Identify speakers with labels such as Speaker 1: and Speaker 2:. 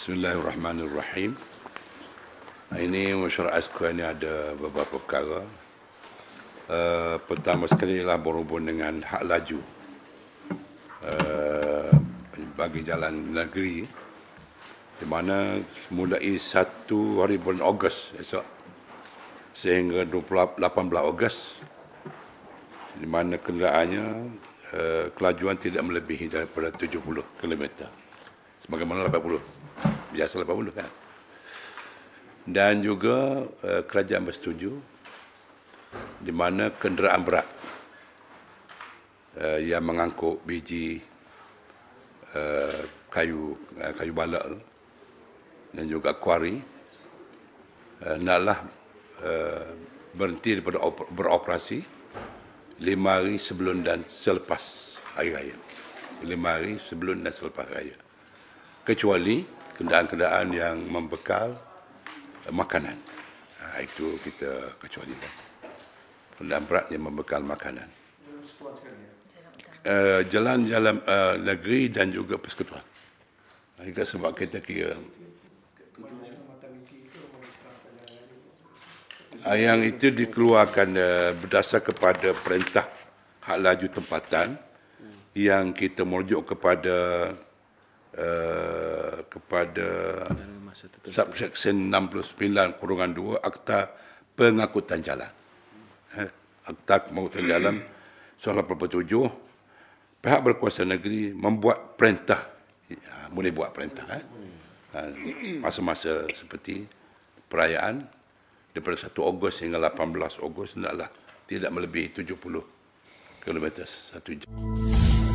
Speaker 1: Bismillahirrahmanirrahim. Ini masyarakat sekolah ini ada beberapa perkara. Uh, pertama sekali ialah berhubung dengan hak laju uh, bagi jalan negeri di mana mulai 1 hari bulan Ogos esok sehingga 18 Ogos di mana kenderaannya uh, kelajuan tidak melebihi daripada 70 km sebagaimana 80 biasa 80 kan. Dan juga eh, kerajaan bersetuju di mana kenderaan berat eh, yang mengangkut biji eh, kayu kayu balak dan juga kuari naklah berhenti daripada beroperasi lima hari sebelum dan selepas hari raya. Lima hari sebelum dan selepas hari raya. Kecuali kendaraan-kendaraan yang membekal eh, makanan. Ha, itu kita kecuali kendaraan lah. berat yang membekal makanan. Jalan-jalan eh, uh, eh, uh, negeri dan juga persekutuan. Ah, itu sebab kita kira ah, yang itu dikeluarkan berdasar kepada perintah hak laju tempatan yang kita merujuk kepada uh, kepada subseksyen 69 kurungan 2 Akta Pengangkutan Jalan. Eh, Akta Pengangkutan Jalan 1987 pihak berkuasa negeri membuat perintah ya, boleh buat perintah eh. Hmm. eh masa-masa seperti perayaan daripada 1 Ogos hingga 18 Ogos tidaklah tidak melebihi 70 km satu jam.